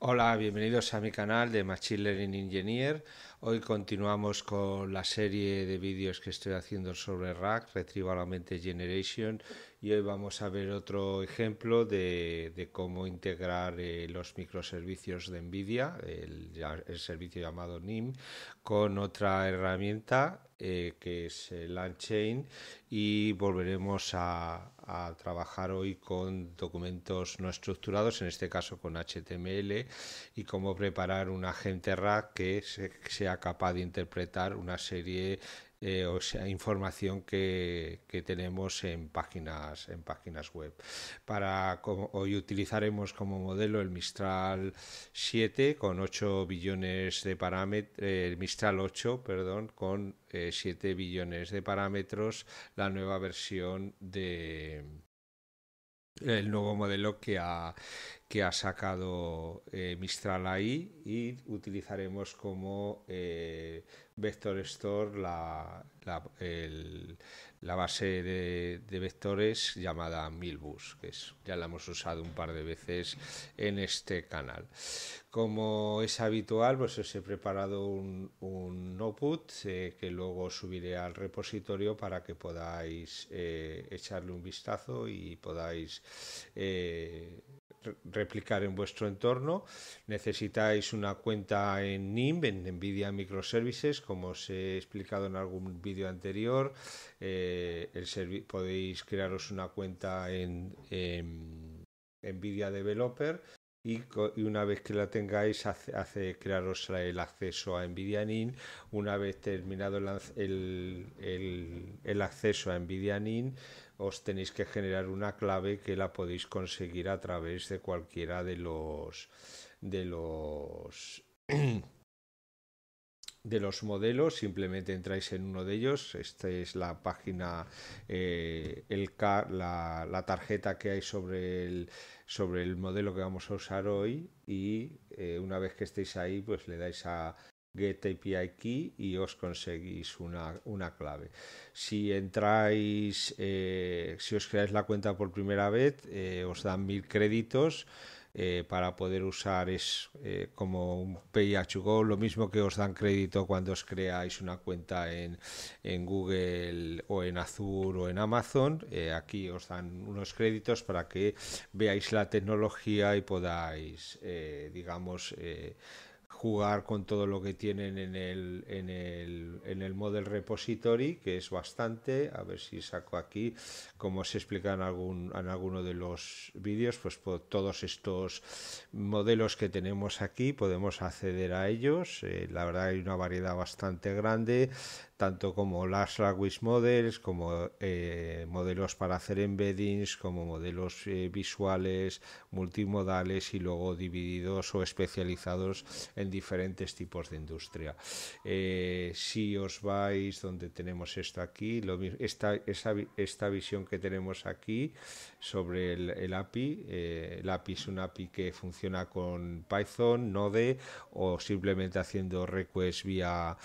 Hola, bienvenidos a mi canal de Machine Learning Engineer. Hoy continuamos con la serie de vídeos que estoy haciendo sobre rack Retrieval Augmented Generation, y hoy vamos a ver otro ejemplo de, cómo integrar eh, los microservicios de NVIDIA, el, servicio llamado NIM, con otra herramienta eh, que es el y volveremos a, a trabajar hoy con documentos no estructurados, en este caso con HTML, y cómo preparar un agente RAC que sea capaz de interpretar una serie eh, o sea, información que, que, tenemos en páginas, en páginas web. Para, hoy utilizaremos como modelo el Mistral 7 con 8 billones de parámetros, eh, el Mistral 8, perdón, con 7 eh, billones de parámetros, la nueva versión de el nuevo modelo que ha, que ha sacado eh, Mistral ahí y utilizaremos como eh, vector store la, la, el, la base de, vectores llamada Milbus, que ya la hemos usado un par de veces en este canal. Como es habitual, pues os he preparado un, un output eh, que luego subiré al repositorio para que podáis eh, echarle un vistazo y podáis eh, replicar en vuestro entorno. Necesitáis una cuenta en NIM en NVIDIA Microservices, como os he explicado en algún vídeo anterior. Eh, podéis crearos una cuenta en, NVIDIA Developer y, una vez que la tengáis hace, crearos el acceso a NVIDIA NIM. una vez terminado el, acceso a NVIDIA NIM os tenéis que generar una clave que la podéis conseguir a través de cualquiera de los de los de los modelos simplemente entráis en uno de ellos esta es la página eh, el la, la, tarjeta que hay sobre el sobre el modelo que vamos a usar hoy y eh, una vez que estéis ahí pues le dais a get API key y os conseguís una, clave. Si entráis, eh, si os creáis la cuenta por primera vez, eh, os dan mil créditos. Eh, para poder usar es como un phgo lo mismo que os dan crédito cuando os creáis una cuenta en, en Google o en Azure o en Amazon. aquí os dan unos créditos para que veáis la tecnología y podáis, digamos, jugar con todo lo que tienen en el, en el, en el model repository, que es bastante. A ver si saco aquí, como se explica en, algún, en alguno de los vídeos, pues por todos estos modelos que tenemos aquí podemos acceder a ellos. Eh, la verdad hay una variedad bastante grande tanto como las Language Models, como eh, modelos para hacer embeddings, como modelos eh, visuales, multimodales y luego divididos o especializados en diferentes tipos de industria. Eh, si os vais donde tenemos esto aquí, lo, esta, esta visión que tenemos aquí sobre el, API. el API eh, es un API que funciona con Python, Node o simplemente haciendo requests vía,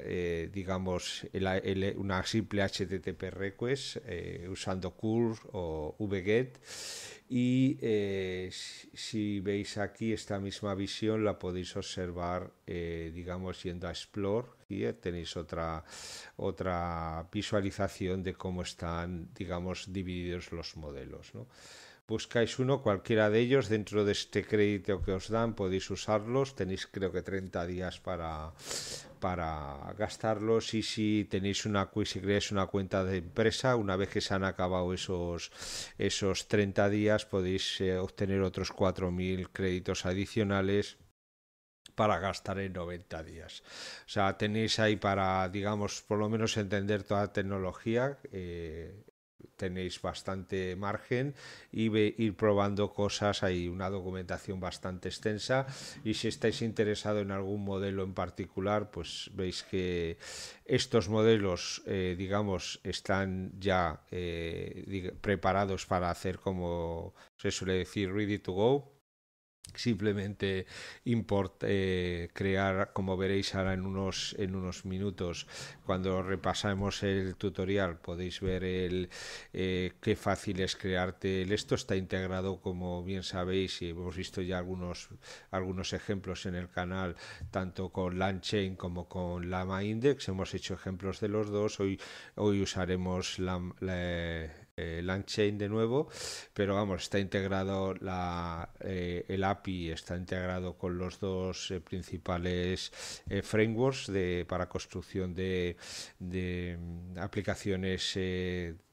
eh, digamos, una simple HTTP request eh, usando curl o VGET y eh, si veis aquí esta misma visión la podéis observar eh, digamos yendo a explore y eh, tenéis otra otra visualización de cómo están digamos divididos los modelos buscáis uno cualquiera de ellos dentro de este crédito que os dan podéis usarlos tenéis creo que 30 días para para gastarlos y si tenéis una si una cuenta de empresa una vez que se han acabado esos esos 30 días podéis eh, obtener otros 4000 créditos adicionales para gastar en 90 días. O sea, tenéis ahí para, digamos, por lo menos entender toda la tecnología, eh, tenéis bastante margen y ir probando cosas. Hay una documentación bastante extensa y si estáis interesado en algún modelo en particular, pues veis que estos modelos, eh, digamos, están ya eh, preparados para hacer como se suele decir, ready to go simplemente import, eh, crear como veréis ahora en unos en unos minutos cuando repasemos el tutorial podéis ver el eh, qué fácil es crearte el esto está integrado como bien sabéis y hemos visto ya algunos algunos ejemplos en el canal tanto con LangChain como con Lama Index hemos hecho ejemplos de los dos hoy hoy usaremos la eh, de nuevo, pero vamos, está integrado la, eh, el API, está integrado con los dos eh, principales frameworks de, para construcción de, de mm, aplicaciones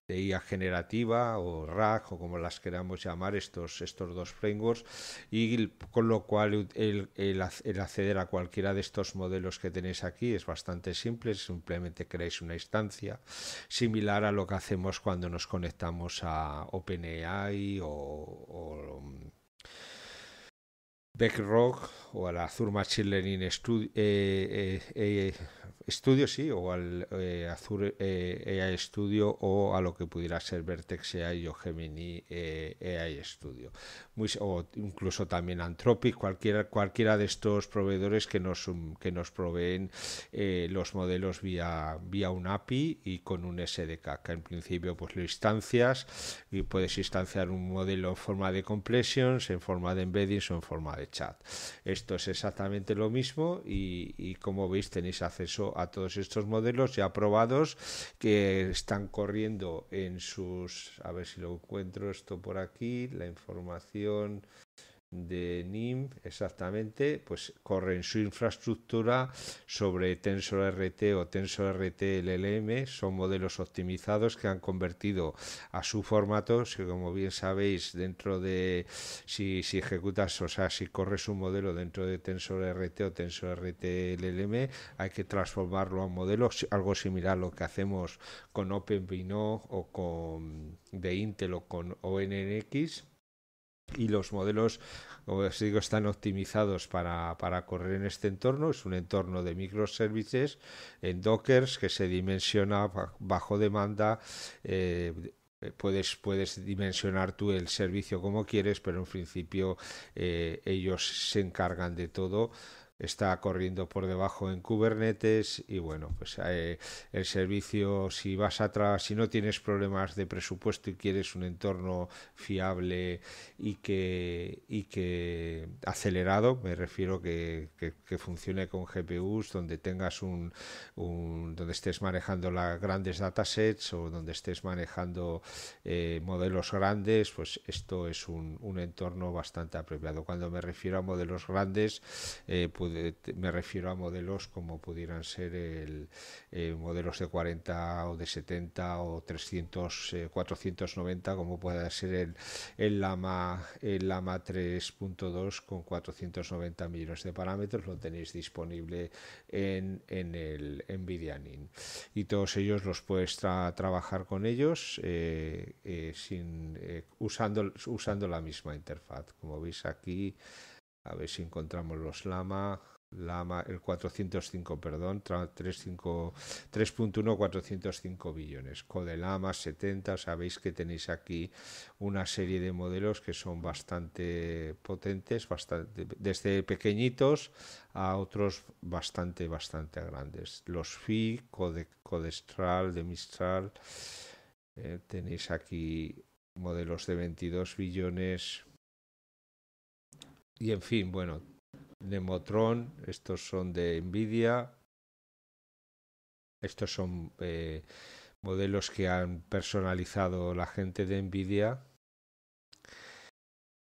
de IA generativa o RAG o como las queramos llamar estos, estos dos frameworks y con lo cual el, el, acceder a cualquiera de estos modelos que tenéis aquí es bastante simple, simplemente creáis una instancia similar a lo que hacemos cuando nos conectamos a OpenAI o Beck Rock o al la Azur Machine Learning eh, eh, eh, Studio, o al Azur AI Studio o a lo que pudiera ser Vertex AI o Gemini AI Studio o incluso también Anthropic, cualquiera, cualquiera de estos proveedores que nos, um, que nos proveen eh, los modelos vía, vía un API y con un SDK, que en principio pues lo instancias y puedes instanciar un modelo en forma de completions, en forma de embeddings o en forma de chat. Esto es exactamente lo mismo y, y como veis tenéis acceso a todos estos modelos ya probados que están corriendo en sus, a ver si lo encuentro esto por aquí, la información de NIM, exactamente, pues corren su infraestructura sobre TensorRT o TensorRT LLM, son modelos optimizados que han convertido a su formato, si como bien sabéis, dentro de si, si ejecutas, o sea, si corres un modelo dentro de TensorRT o TensorRT LLM, hay que transformarlo a un modelo, algo similar a lo que hacemos con OpenVINO o con de Intel o con ONNX y los modelos, como os digo, están optimizados para, para, correr en este entorno. Es un entorno de microservices en Dockers que se dimensiona bajo demanda. Eh, puedes, puedes dimensionar tú el servicio como quieres, pero en principio eh, ellos se encargan de todo está corriendo por debajo en Kubernetes y bueno, pues eh, el servicio si vas atrás, si no tienes problemas de presupuesto y quieres un entorno fiable y que, y que acelerado, me refiero que, funcione con GPUs, donde tengas un, donde estés manejando las grandes datasets o donde estés manejando eh, modelos grandes, pues esto es un, entorno bastante apropiado. Cuando me refiero a modelos grandes, pues me refiero a modelos como pudieran ser el, eh, modelos de 40 o de 70 o 300, 490, eh, como puede ser el, el Lama, el Lama 3.2 con 490 millones de parámetros, lo tenéis disponible en, el NVIDIA NIN. Y todos ellos los puedes trabajar con ellos eh, sin, usando, usando la misma interfaz. Como veis aquí, a ver si encontramos los Lama. Lama, el 405, perdón, 3.1, 405 billones. Lama, 70, sabéis que tenéis aquí una serie de modelos que son bastante potentes, bastante, desde pequeñitos a otros bastante, bastante grandes. Los FI, Code, Codestral, de Mistral, eh, tenéis aquí modelos de 22 billones, y en fin, bueno, Nemotron, estos son de Nvidia, estos son eh, modelos que han personalizado la gente de Nvidia.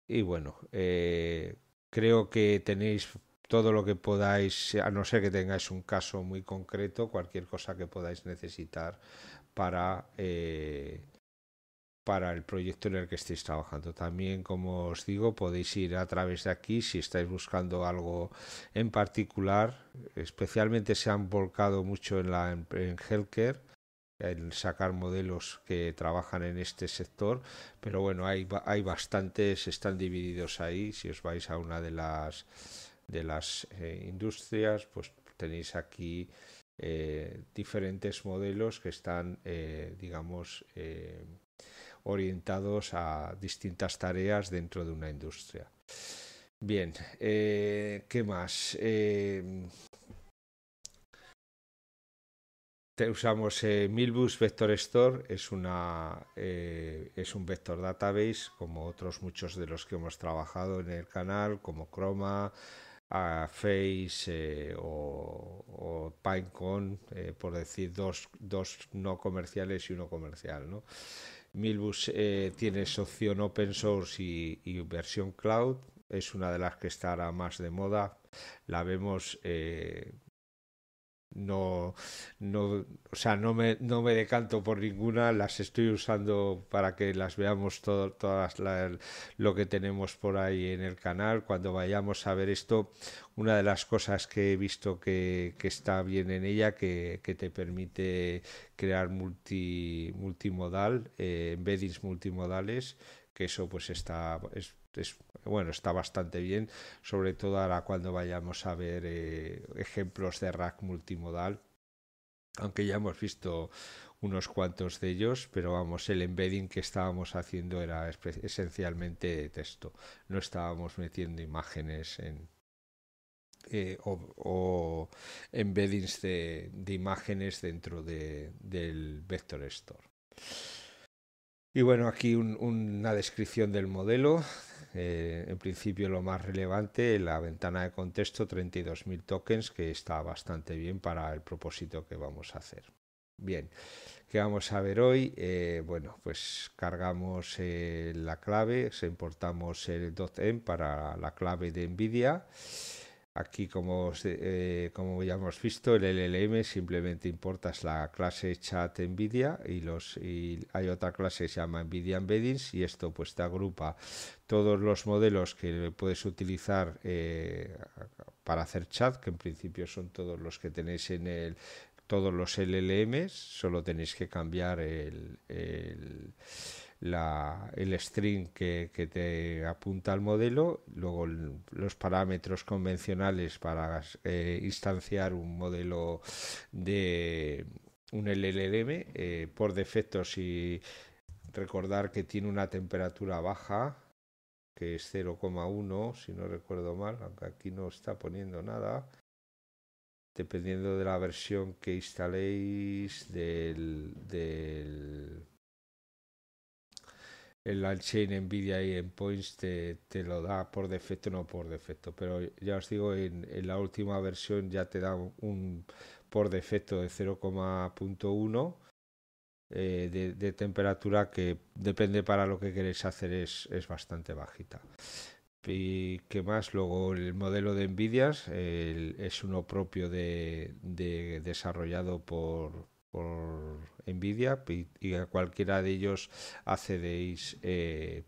Y bueno, eh, creo que tenéis todo lo que podáis, a no ser que tengáis un caso muy concreto, cualquier cosa que podáis necesitar para eh, para el proyecto en el que estéis trabajando. También, como os digo, podéis ir a través de aquí si estáis buscando algo en particular. Especialmente se han volcado mucho en, la, en, healthcare, en sacar modelos que trabajan en este sector. Pero bueno, hay, hay bastantes, están divididos ahí. Si os vais a una de las, de las eh, industrias, pues tenéis aquí eh, diferentes modelos que están, eh, digamos, orientados a distintas tareas dentro de una industria. Bien, eh, ¿qué más? Eh, usamos eh, Milbus Vector Store, es, una, es un vector database como otros muchos de los que hemos trabajado en el canal, como Chroma, Face o, Pinecon, por decir dos, no comerciales y uno comercial. ¿no? Milbus eh, tiene tienes opción open source y, versión cloud. Es una de las que estará más de moda. La vemos eh, no, no, o sea, no me, no me decanto por ninguna, las estoy usando para que las veamos todo, todas lo que tenemos por ahí en el canal. Cuando vayamos a ver esto, una de las cosas que he visto que, que está bien en ella, que, que te permite crear multi, multimodal, eh, embeddings multimodales, que eso pues está, es bueno, está bastante bien, sobre todo ahora cuando vayamos a ver eh, ejemplos de rack multimodal, aunque ya hemos visto unos cuantos de ellos, pero vamos, el embedding que estábamos haciendo era esencialmente texto, no estábamos metiendo imágenes en, eh, o, embeddings de, imágenes dentro del vector store. Y bueno, aquí una descripción del modelo, eh, en principio lo más relevante, la ventana de contexto 32.000 tokens, que está bastante bien para el propósito que vamos a hacer. Bien, ¿qué vamos a ver hoy? Eh, bueno, pues cargamos eh, la clave, se importamos el .m para la clave de NVIDIA Aquí, como, eh, como ya hemos visto, el LLM simplemente importas la clase chat NVIDIA y, los, y hay otra clase que se llama NVIDIA Embeddings y esto pues te agrupa todos los modelos que puedes utilizar eh, para hacer chat, que en principio son todos los que tenéis en el, todos los LLMs, solo tenéis que cambiar el el string que, te apunta al modelo, luego los parámetros convencionales para eh, instanciar un modelo de un LLM. Eh, por defecto, si recordar que tiene una temperatura baja, que es 0,1, si no recuerdo mal, aunque aquí no está poniendo nada. Dependiendo de la versión que instaléis del el Alchain NVIDIA y en Points te, te, lo da por defecto, no por defecto, pero ya os digo, en, la última versión ya te da un por defecto de 0,1 eh, de, temperatura que depende para lo que queréis hacer es, bastante bajita. ¿Y qué más? Luego el modelo de NVIDIA es uno propio de desarrollado por, por Nvidia y, a cualquiera de ellos accedéis eh,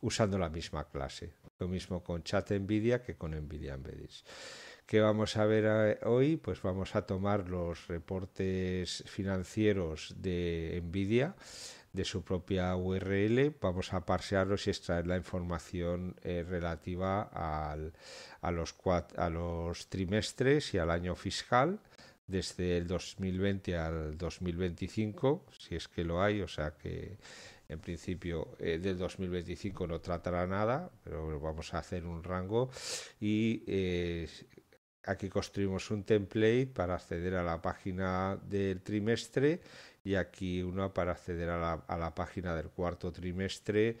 usando la misma clase. Lo mismo con chat Nvidia que con Nvidia Embeddings. ¿Qué vamos a ver eh, hoy? Pues vamos a tomar los reportes financieros de Nvidia, de su propia URL, vamos a parsearlos y extraer la información eh, relativa a, los a los trimestres y al año fiscal desde el 2020 al 2025, si es que lo hay, o sea que en principio eh, del 2025 no tratará nada, pero vamos a hacer un rango y eh, aquí construimos un template para acceder a la página del trimestre y aquí uno para acceder a la página del cuarto trimestre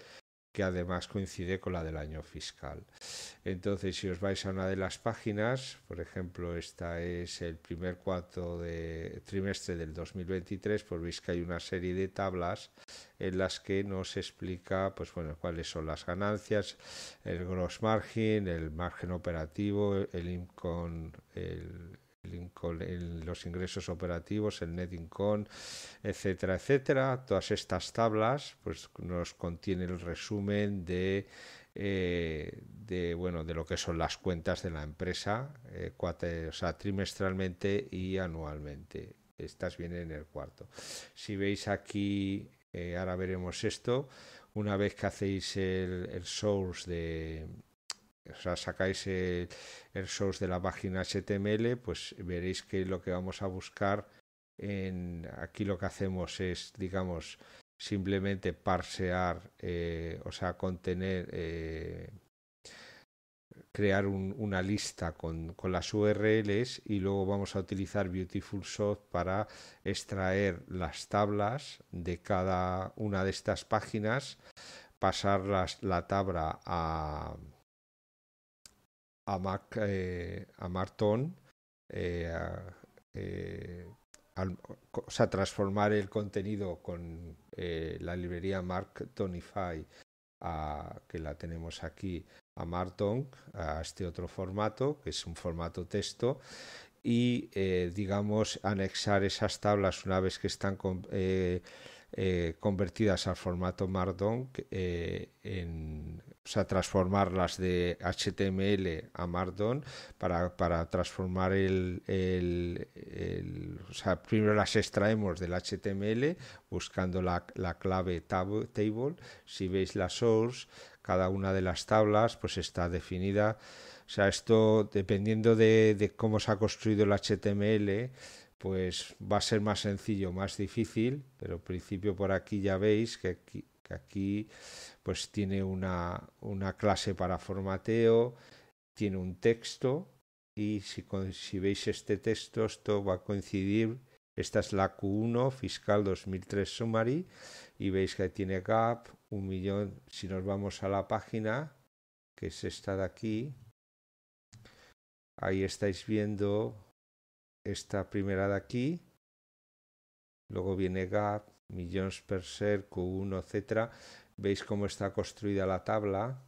que además coincide con la del año fiscal. Entonces, si os vais a una de las páginas, por ejemplo, esta es el primer cuarto de trimestre del 2023, pues veis que hay una serie de tablas en las que nos explica pues bueno, cuáles son las ganancias, el gross margin, el margen operativo, el income, el los ingresos operativos, el net income, etcétera, etcétera. Todas estas tablas pues, nos contiene el resumen de, eh, de, bueno, de lo que son las cuentas de la empresa, eh, o sea, trimestralmente y anualmente. Estas vienen en el cuarto. Si veis aquí, eh, ahora veremos esto, una vez que hacéis el source de, sacáis el, source de la página HTML, pues veréis que lo que vamos a buscar en aquí lo que hacemos es, digamos, simplemente parsear, eh, o sea, contener, eh, crear una lista con, las URLs y luego vamos a utilizar Beautiful Soft para extraer las tablas de cada una de estas páginas, pasar la tabla a a eh, Mark, eh, eh, o sea, transformar el contenido con la librería Mark a, que la tenemos aquí, a Marton, a este otro formato, que es un formato texto, y digamos anexar esas tablas una vez que están convertidas al formato Markdown en o sea, transformarlas de HTML a Markdown para, para transformar el, O sea, primero las extraemos del HTML buscando la, clave table. Si veis la source, cada una de las tablas pues está definida. O sea, esto dependiendo de, cómo se ha construido el HTML pues va a ser más sencillo, más difícil, pero al principio por aquí ya veis que aquí, que aquí pues tiene una, una clase para formateo, tiene un texto y si, si veis este texto, esto va a coincidir esta es la Q1 fiscal 2003 Summary y veis que tiene gap, un millón. Si nos vamos a la página, que es esta de aquí, ahí estáis viendo esta primera de aquí. Luego viene gap, millones per ser, Q1, etc., Veis cómo está construida la tabla.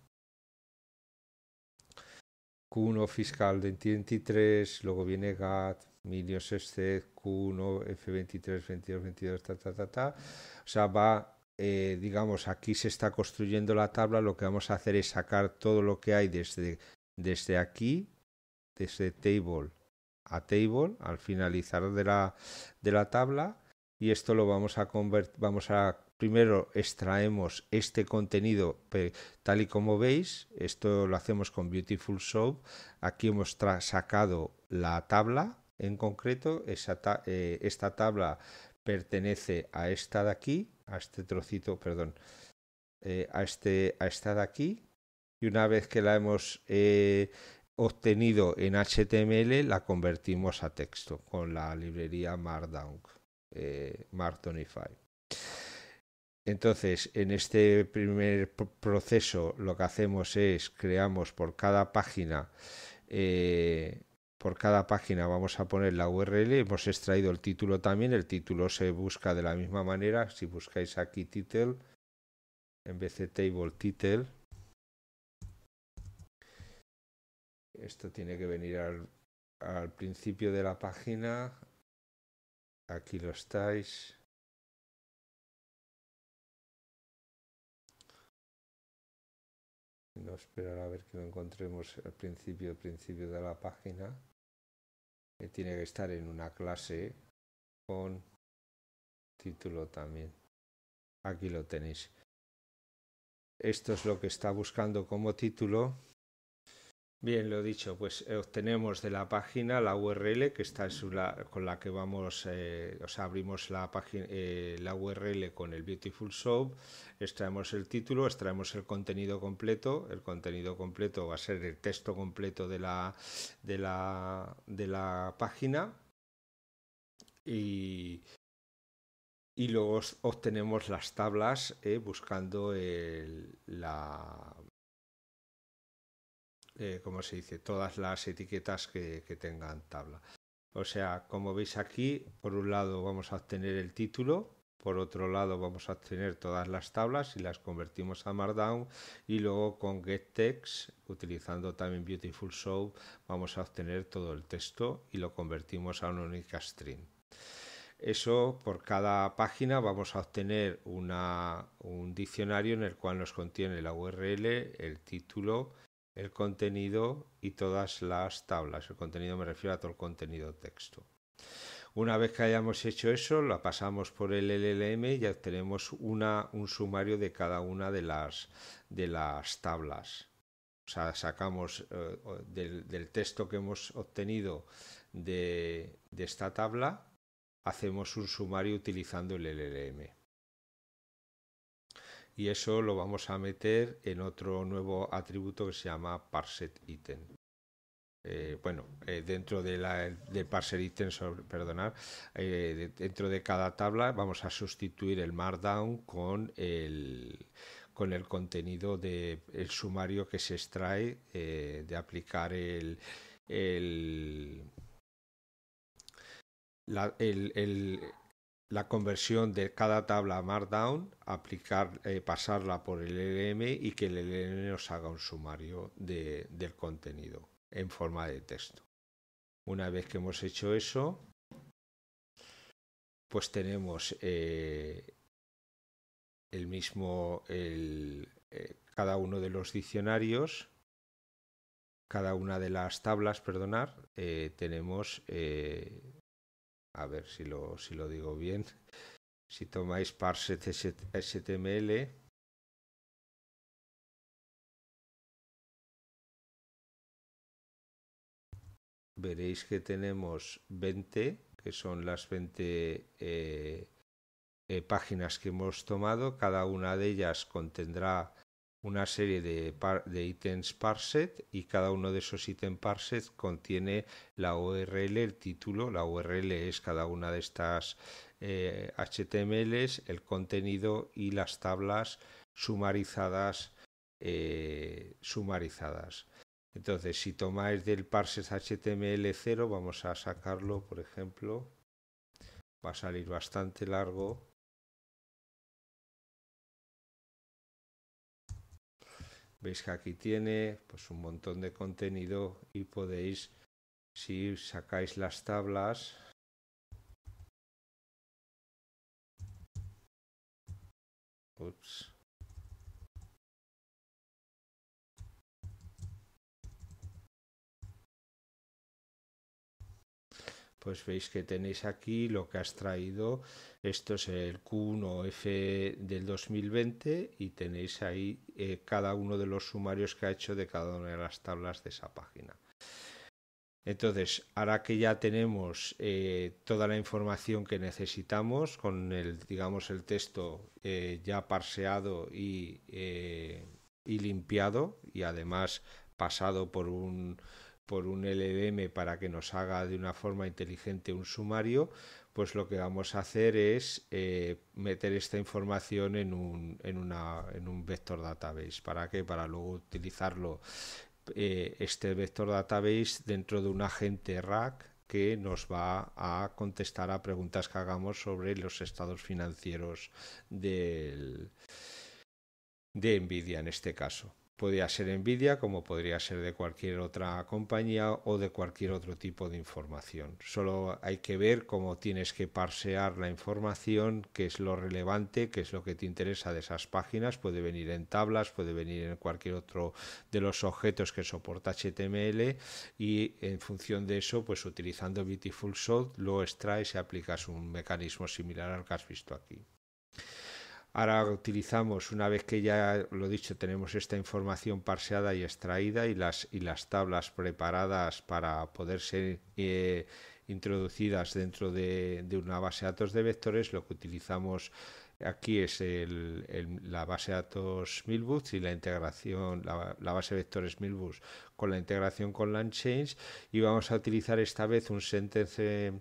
Q1 fiscal 2023, luego viene GAT, Minios Q1, F23, 22, 22, ta, ta, ta, ta. O sea, va, eh, digamos, aquí se está construyendo la tabla, lo que vamos a hacer es sacar todo lo que hay desde, desde aquí, desde table a table, al finalizar de la, de la tabla, y esto lo vamos a, convertir, vamos a Primero extraemos este contenido tal y como veis. Esto lo hacemos con Beautiful Soap. Aquí hemos sacado la tabla en concreto. Eh, esta tabla pertenece a esta de aquí, a este trocito, perdón, eh, este, a, esta de aquí. Y una vez que la hemos eh, obtenido en HTML, la convertimos a texto con la librería Markdown, Markdownify. Entonces, en este primer proceso lo que hacemos es creamos por cada página, eh, por cada página vamos a poner la URL, hemos extraído el título también, el título se busca de la misma manera, si buscáis aquí title, en vez de table title, esto tiene que venir al principio de la página, aquí lo estáis. No esperar a ver que lo encontremos al principio, principio de la página. Eh, tiene que estar en una clase con título también. Aquí lo tenéis. Esto es lo que está buscando como título Bien, lo dicho, pues eh, obtenemos de la página la URL que está es con la que vamos, eh, o sea, abrimos la, página, eh, la URL con el Beautiful Soup, extraemos el título, extraemos el contenido completo, el contenido completo va a ser el texto completo de la, de la, página y, luego obtenemos las tablas buscando la eh, como se dice, todas las etiquetas que, tengan tabla. O sea, como veis aquí, por un lado vamos a obtener el título, por otro lado vamos a obtener todas las tablas y las convertimos a Markdown y luego con GetText, utilizando también Beautiful Show, vamos a obtener todo el texto y lo convertimos a una única string. Eso por cada página vamos a obtener un diccionario en el cual nos contiene la URL, el título, el contenido y todas las tablas. El contenido me refiero a todo el contenido texto. Una vez que hayamos hecho eso, la pasamos por el LLM y ya tenemos una, un sumario de cada una de las, de las tablas. O sea, sacamos eh, del, texto que hemos obtenido de, de esta tabla, hacemos un sumario utilizando el LLM y eso lo vamos a meter en otro nuevo atributo que se llama parset item. Eh, bueno, eh, dentro de la, eh, de item, dentro de cada tabla vamos a sustituir el markdown con el, con el contenido del el sumario que se extrae de aplicar el, el la conversión de cada tabla a Markdown, aplicar, eh, pasarla por el LM y que el LM nos haga un sumario del contenido en forma de texto. Una vez que hemos hecho eso, pues tenemos eh, el mismo, el, eh, cada uno de los diccionarios, cada una de las tablas, perdonar, tenemos a ver si lo, digo bien, si tomáis parset HTML, veréis que tenemos 20, que son las 20 eh, eh, páginas que hemos tomado, cada una de ellas contendrá una serie de, de ítems parset y cada uno de esos ítems parset contiene la URL, el título, la URL es cada una de estas HTMLs, eh, el contenido y las tablas sumarizadas. Eh, sumarizadas. Entonces, si tomáis del parses HTML0, vamos a sacarlo, por ejemplo, va a salir bastante largo. Veis que aquí tiene pues un montón de contenido y podéis, si sacáis las tablas, pues veis que tenéis aquí lo que has traído. Esto es el Q1F del 2020 y tenéis ahí eh, cada uno de los sumarios que ha hecho de cada una de las tablas de esa página. Entonces, ahora que ya tenemos eh, toda la información que necesitamos con el, digamos, el texto eh, ya parseado y, y limpiado y además pasado por un, por un LDM para que nos haga de una forma inteligente un sumario, pues lo que vamos a hacer es eh, meter esta información en un, vector database. ¿Para qué? Para luego utilizarlo eh, este vector database dentro de un agente RAC que nos va a contestar a preguntas que hagamos sobre los estados financieros del, de Nvidia en este caso. Podría ser NVIDIA como podría ser de cualquier otra compañía o de cualquier otro tipo de información. Solo hay que ver cómo tienes que parsear la información, qué es lo relevante, qué es lo que te interesa de esas páginas. Puede venir en tablas, puede venir en cualquier otro de los objetos que soporta HTML y en función de eso, pues utilizando Beautiful lo extraes y aplicas un mecanismo similar al que has visto aquí. Ahora utilizamos, una vez que ya lo dicho, tenemos esta información parseada y extraída y las, y las tablas preparadas para poder ser eh, introducidas dentro de, de, una base de datos de vectores, lo que utilizamos Aquí es la base de datos Milbus y la integración, la, base de vectores Milbus con la integración con LangChain y vamos a utilizar esta vez un sentence,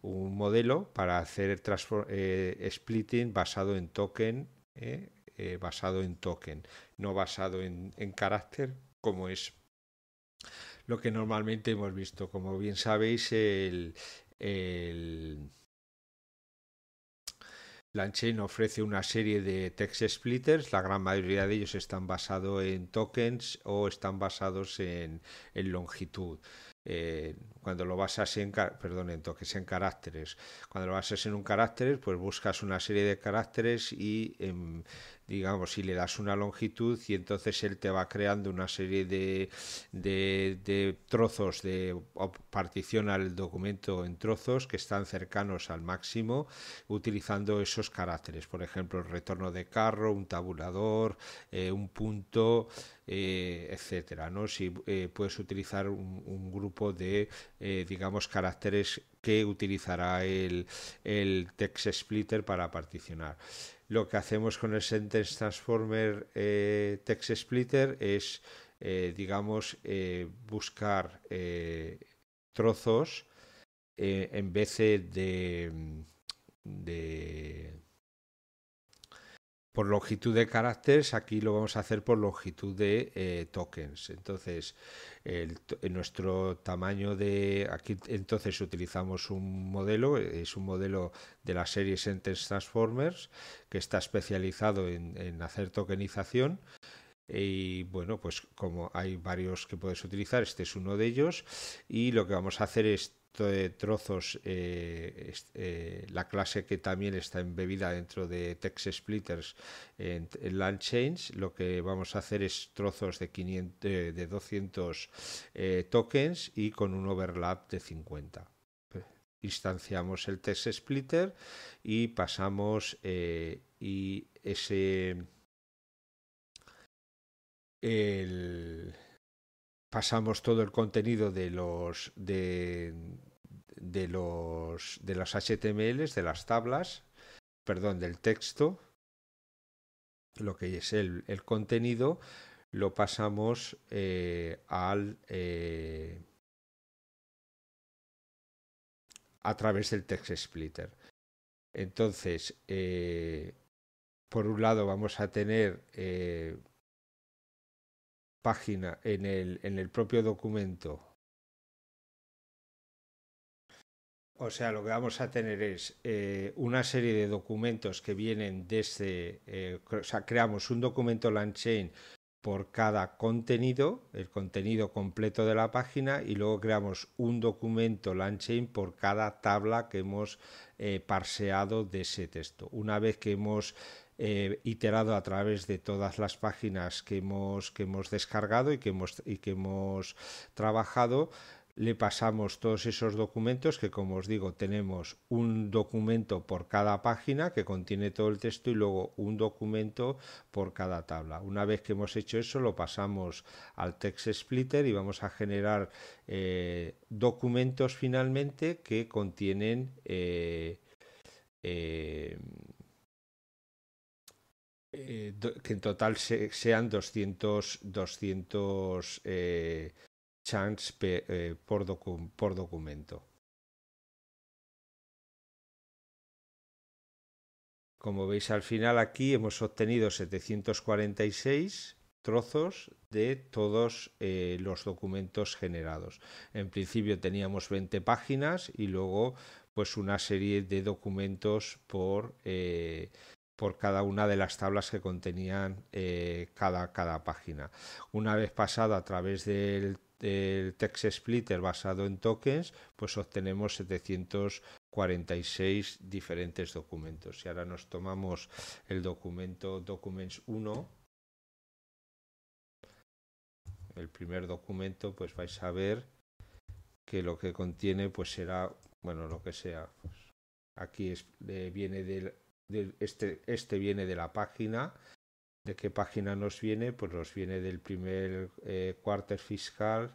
un modelo para hacer eh, splitting basado en token, eh, eh, basado en token, no basado en, carácter como es lo que normalmente hemos visto. Como bien sabéis, el Lanchain ofrece una serie de text splitters, la gran mayoría de ellos están basados en tokens o están basados en, longitud. Eh, cuando lo basas en, perdón, en en caracteres. Cuando lo basas en un carácter, pues buscas una serie de caracteres y em, digamos, si le das una longitud y entonces él te va creando una serie de, de, trozos, de particiona el documento en trozos que están cercanos al máximo utilizando esos caracteres, por ejemplo, el retorno de carro, un tabulador, eh, un punto, eh, etcétera, ¿no? Si eh, puedes utilizar un, grupo de, digamos, caracteres que utilizará el, el text splitter para particionar lo que hacemos con el Sentence Transformer eh, Text Splitter es, eh, digamos, eh, buscar trozos en vez de, de, por longitud de caracteres, aquí lo vamos a hacer por longitud de eh, tokens. Entonces, el, nuestro tamaño de... Aquí entonces utilizamos un modelo, es un modelo de la serie Sentence Transformers, que está especializado en, en hacer tokenización. Y bueno, pues como hay varios que puedes utilizar, este es uno de ellos. Y lo que vamos a hacer es de trozos eh, eh, la clase que también está embebida dentro de text splitters en, land change lo que vamos a hacer es trozos de 500 de 200 eh, tokens y con un overlap de 50 instanciamos el text splitter y pasamos y ese el pasamos todo el contenido de los de, de los de los HTMLs, de las tablas, perdón, del texto, lo que es el, contenido, lo pasamos eh, al eh, a través del text splitter. Entonces, eh, por un lado vamos a tener página en el, propio documento. O sea, lo que vamos a tener es eh, una serie de documentos que vienen desde, eh, o sea, creamos un documento LangChain por cada contenido, el contenido completo de la página, y luego creamos un documento LangChain por cada tabla que hemos eh, parseado de ese texto. Una vez que hemos eh, iterado a través de todas las páginas que hemos, que hemos descargado y que hemos, que hemos trabajado, le pasamos todos esos documentos que como os digo tenemos un documento por cada página que contiene todo el texto y luego un documento por cada tabla. Una vez que hemos hecho eso lo pasamos al text splitter y vamos a generar eh, documentos finalmente que contienen eh, eh, que en total sean 200, 200 eh, eh, por, por documento. Como veis al final aquí hemos obtenido 746 trozos de todos los documentos generados. En principio teníamos 20 páginas y luego pues una serie de documentos por, por cada una de las tablas que contenían eh, cada, página. Una vez pasada a través del, text splitter basado en tokens, pues obtenemos 746 diferentes documentos. Si ahora nos tomamos el documento Documents 1, el primer documento, pues vais a ver que lo que contiene pues será, bueno, lo que sea. Pues, aquí eh, viene del este, este viene de la página. ¿De qué página nos viene? Pues nos viene del primer eh, cuarter fiscal,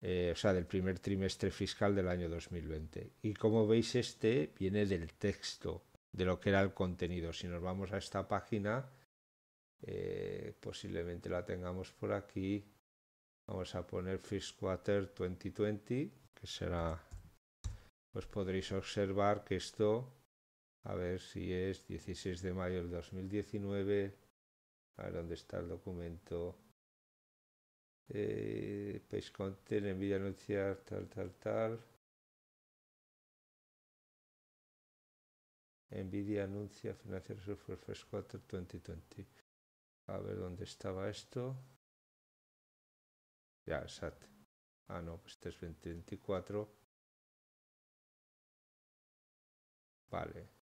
eh, o sea, del primer trimestre fiscal del año 2020. Y como veis, este viene del texto, de lo que era el contenido. Si nos vamos a esta página, eh, posiblemente la tengamos por aquí. Vamos a poner First Quarter 2020, que será, pues podréis observar que esto a ver si es 16 de mayo del 2019, a ver dónde está el documento. Eh, Page Content envía anunciar tal, tal, tal. Nvidia anuncia Financieros Software cuatro 2020. A ver dónde estaba esto. Ya, exacto. Ah, no, pues este es 2024. Vale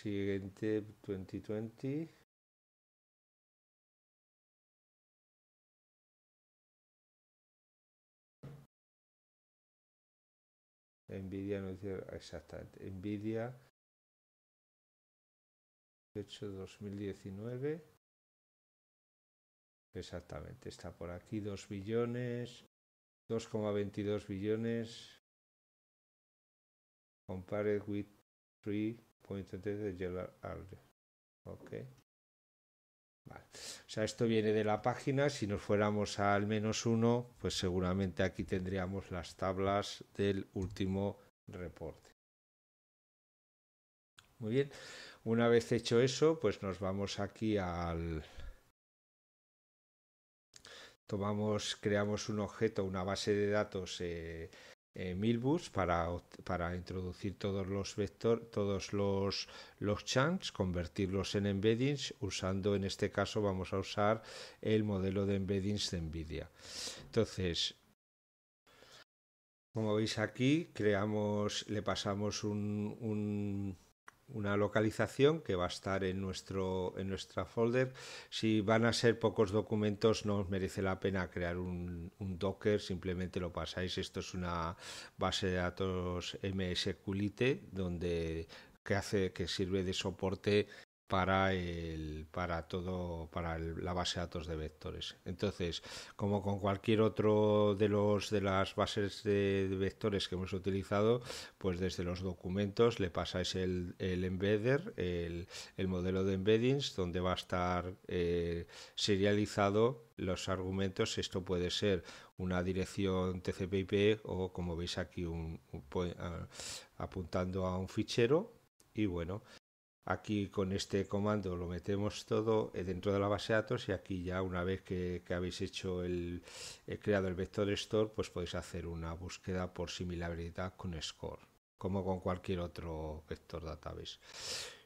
siguiente 2020. envidia no dice exactamente. Nvidia mil 2019. Exactamente, está por aquí 2 billones, 2,22 billones. Compare with de O sea, esto viene de la página. Si nos fuéramos al menos uno, pues seguramente aquí tendríamos las tablas del último reporte. Muy bien. Una vez hecho eso, pues nos vamos aquí al... Tomamos, creamos un objeto, una base de datos eh, eh, Milbus para, introducir todos los vector, todos los, los chunks, convertirlos en embeddings usando, en este caso vamos a usar el modelo de embeddings de NVIDIA. Entonces, como veis aquí, creamos, le pasamos un una localización que va a estar en, nuestro, en nuestra folder. Si van a ser pocos documentos, no os merece la pena crear un, un Docker, simplemente lo pasáis. Esto es una base de datos MSQLite donde que hace que sirve de soporte para, el, para todo para la base de datos de vectores. Entonces, como con cualquier otro de los de las bases de, vectores que hemos utilizado, pues desde los documentos le pasáis el, el embedder, el, modelo de embeddings, donde va a estar eh, serializado los argumentos. Esto puede ser una dirección TCP/IP o como veis aquí un ah, apuntando a un fichero y bueno, Aquí con este comando lo metemos todo eh, dentro de la base de datos y aquí ya una vez que, habéis hecho el, eh, creado el vector store, pues podéis hacer una búsqueda por similaridad con score, como con cualquier otro vector database.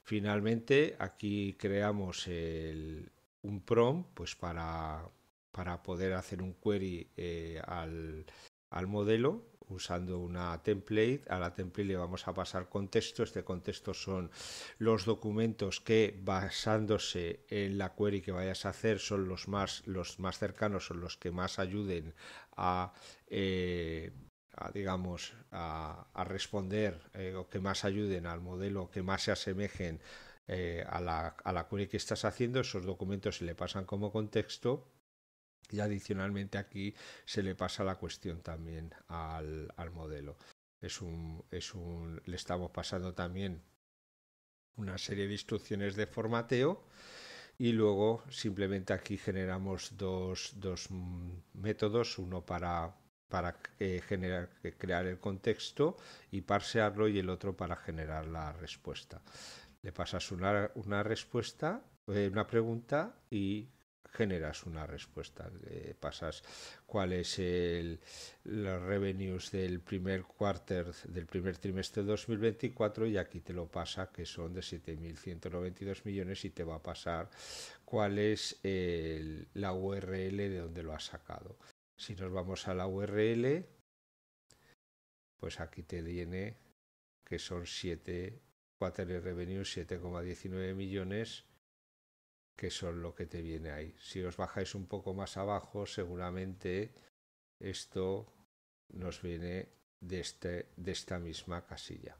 Finalmente, aquí creamos un prompt pues para, para poder hacer un query eh, al, al modelo usando una template. A la template le vamos a pasar contexto. Este contexto son los documentos que basándose en la query que vayas a hacer son los más, los más cercanos, son los que más ayuden a... Eh, digamos, a, responder eh, o que más ayuden al modelo, que más se asemejen eh, a la query que estás haciendo, esos documentos se le pasan como contexto y adicionalmente aquí se le pasa la cuestión también al, modelo. Es un, es un, le estamos pasando también una serie de instrucciones de formateo y luego simplemente aquí generamos dos, métodos, uno para, para eh, generar, crear el contexto y parsearlo y el otro para generar la respuesta. Le pasas una, una respuesta, eh, una pregunta y generas una respuesta. pasas cuál es el, los revenues del primer quarter, del primer trimestre de 2024 y aquí te lo pasa que son de 7.192 millones y te va a pasar cuál es el, la URL de donde lo has sacado. Si nos vamos a la URL, pues aquí te viene que son 7 quarter revenues 7,19 millones que son lo que te viene ahí. Si os bajáis un poco más abajo, seguramente esto nos viene de, este, de esta misma casilla.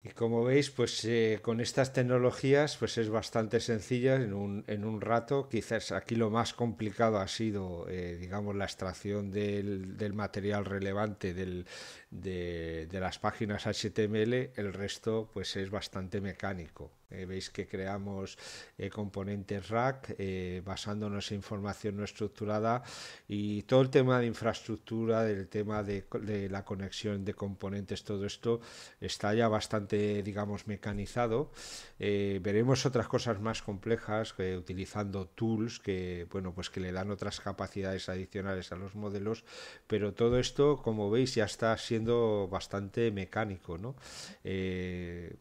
Y como veis, pues eh, con estas tecnologías pues es bastante sencilla en un, rato. Quizás aquí lo más complicado ha sido, eh, digamos, la extracción del, material relevante de, de, las páginas HTML. El resto pues es bastante mecánico. Eh, veis que creamos eh, componentes rack eh, basándonos en información no estructurada y todo el tema de infraestructura, del tema de, la conexión de componentes, todo esto está ya bastante, digamos, mecanizado. veremos otras cosas más complejas utilizando tools que, bueno, pues que le dan otras capacidades adicionales a los modelos, pero todo esto, como veis, ya está siendo bastante mecánico,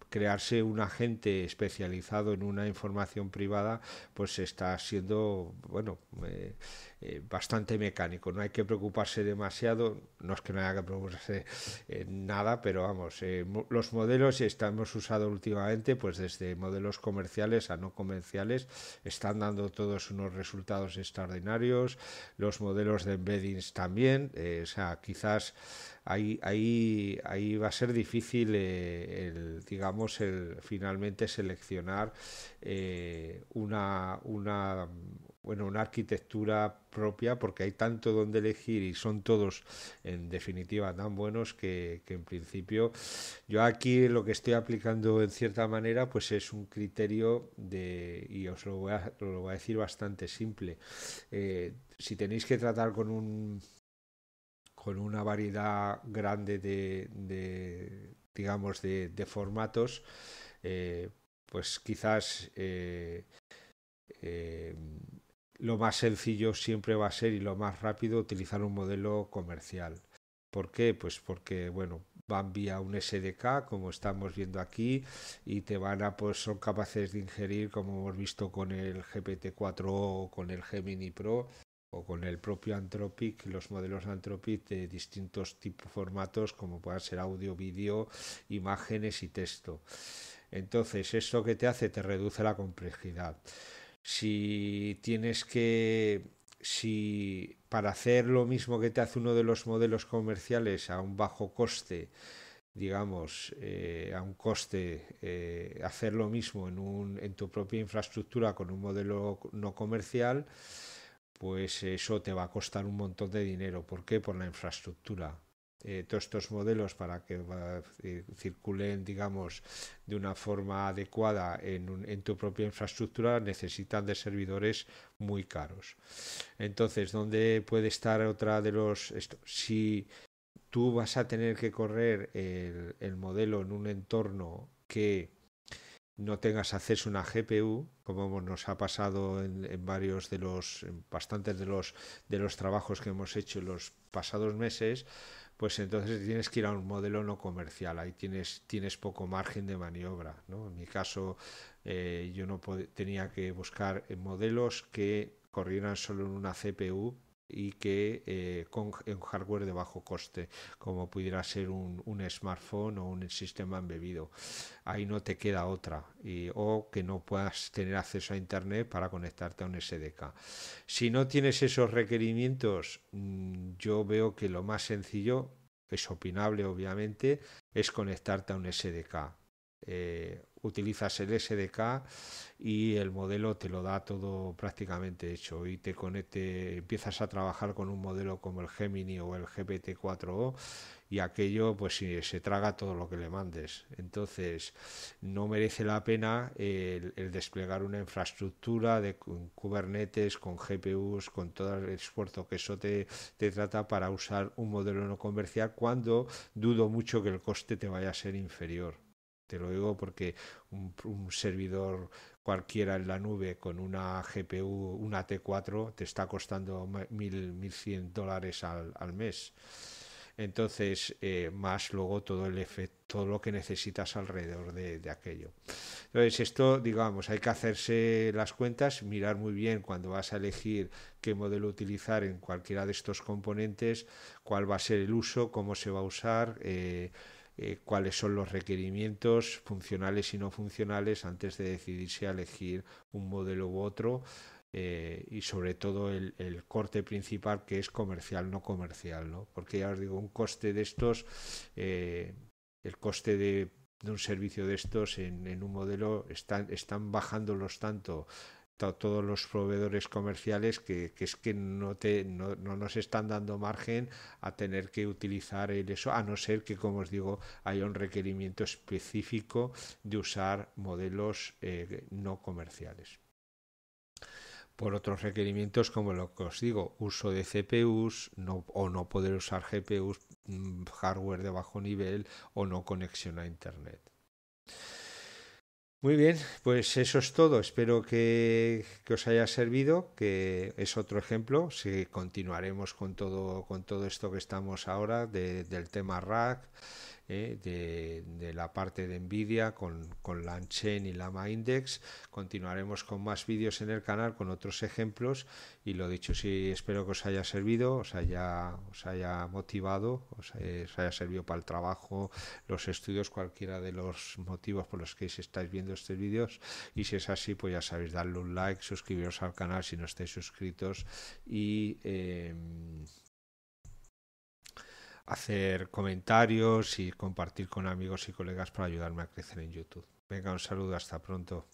crearse un agente especializado en una información privada, pues está siendo, bueno, eh, eh, bastante mecánico. No hay que preocuparse demasiado, no es que no haya que preocuparse nada, pero vamos, eh, los modelos estamos usados últimamente, pues desde modelos comerciales a no comerciales, están dando todos unos resultados extraordinarios. Los modelos de embeddings también, eh, o sea, quizás Ahí, ahí, ahí, va a ser difícil, el, digamos, el, finalmente seleccionar una, una, bueno, una arquitectura propia porque hay tanto donde elegir y son todos en definitiva tan buenos que, en principio yo aquí lo que estoy aplicando en cierta manera pues es un criterio de y os lo voy a, lo voy a decir bastante simple eh, si tenéis que tratar con un con una variedad grande de, digamos de, formatos eh, pues quizás eh, lo más sencillo siempre va a ser y lo más rápido utilizar un modelo comercial. ¿Por qué? Pues porque, bueno, van vía un SDK, como estamos viendo aquí, y te van a, pues son capaces de ingerir, como hemos visto con el GPT-4 o con el Gemini Pro o con el propio Anthropic, los modelos de Anthropic de distintos tipos, formatos, como puedan ser audio, vídeo, imágenes y texto. Entonces, esto que te hace te reduce la complejidad si tienes que, si para hacer lo mismo que te hace uno de los modelos comerciales a un bajo coste, digamos, eh, a un coste, eh, hacer lo mismo en, un, en tu propia infraestructura con un modelo no comercial, pues eso te va a costar un montón de dinero. ¿Por qué? Por la infraestructura. Eh, todos estos modelos para que eh, circulen, digamos, de una forma adecuada en, tu propia infraestructura, necesitan de servidores muy caros. Entonces, ¿dónde puede estar otra de los... Si tú vas a tener que correr el, modelo en un entorno que no tengas acceso a una GPU, como nos ha pasado en, varios de los, bastantes de los trabajos que hemos hecho en los pasados meses, pues entonces tienes que ir a un modelo no comercial, ahí tienes, tienes poco margen de maniobra. ¿no? En mi caso, eh, yo no tenía que buscar modelos que corrieran solo en una CPU y que eh, con un hardware de bajo coste, como pudiera ser un, smartphone o un sistema embebido. Ahí no te queda otra, y, o que no puedas tener acceso a Internet para conectarte a un SDK. Si no tienes esos requerimientos, mm, yo veo que lo más sencillo, es opinable obviamente, es conectarte a un SDK. Eh, utilizas el SDK y el modelo te lo da todo prácticamente hecho y te conecte, empiezas a trabajar con un modelo como el Gemini o el GPT-4O y aquello pues se traga todo lo que le mandes. Entonces no merece la pena el, desplegar una infraestructura de Kubernetes, con GPUs, con todo el esfuerzo que eso te, te trata para usar un modelo no comercial cuando dudo mucho que el coste te vaya a ser inferior. Te lo digo porque un, servidor cualquiera en la nube con una GPU, una T4, te está costando 1.100 dólares al, mes. Entonces, eh, más luego todo el efecto, todo lo que necesitas alrededor de, aquello. Entonces, esto, digamos, hay que hacerse las cuentas, mirar muy bien cuando vas a elegir qué modelo utilizar en cualquiera de estos componentes, cuál va a ser el uso, cómo se va a usar. Eh, eh, cuáles son los requerimientos funcionales y no funcionales antes de decidirse a elegir un modelo u otro eh, y sobre todo el, corte principal que es comercial, no comercial, Porque ya os digo, un coste de estos, eh, el coste de, un servicio de estos en, un modelo están, están bajándolos tanto todos los proveedores comerciales que, es que no, te, no, nos están dando margen a tener que utilizar el eso, a no ser que, como os digo, haya un requerimiento específico de usar modelos eh, no comerciales. Por otros requerimientos, como lo que os digo, uso de CPUs o no poder usar GPUs, mm, hardware de bajo nivel o no conexión a Internet. Muy bien, pues eso es todo. Espero que, os haya servido, que es otro ejemplo. Si continuaremos con todo, con todo esto que estamos ahora de, del tema rack, eh, de, la parte de NVIDIA con, con y Lama Index. Continuaremos con más vídeos en el canal con otros ejemplos y lo dicho, si espero que os haya servido, os haya, os haya motivado, eh, os haya, servido para el trabajo, los estudios, cualquiera de los motivos por los que estáis viendo estos vídeos y si es así, pues ya sabéis, darle un like, suscribiros al canal si no estáis suscritos y... Em, hacer comentarios y compartir con amigos y colegas para ayudarme a crecer en YouTube. Venga, un saludo, hasta pronto.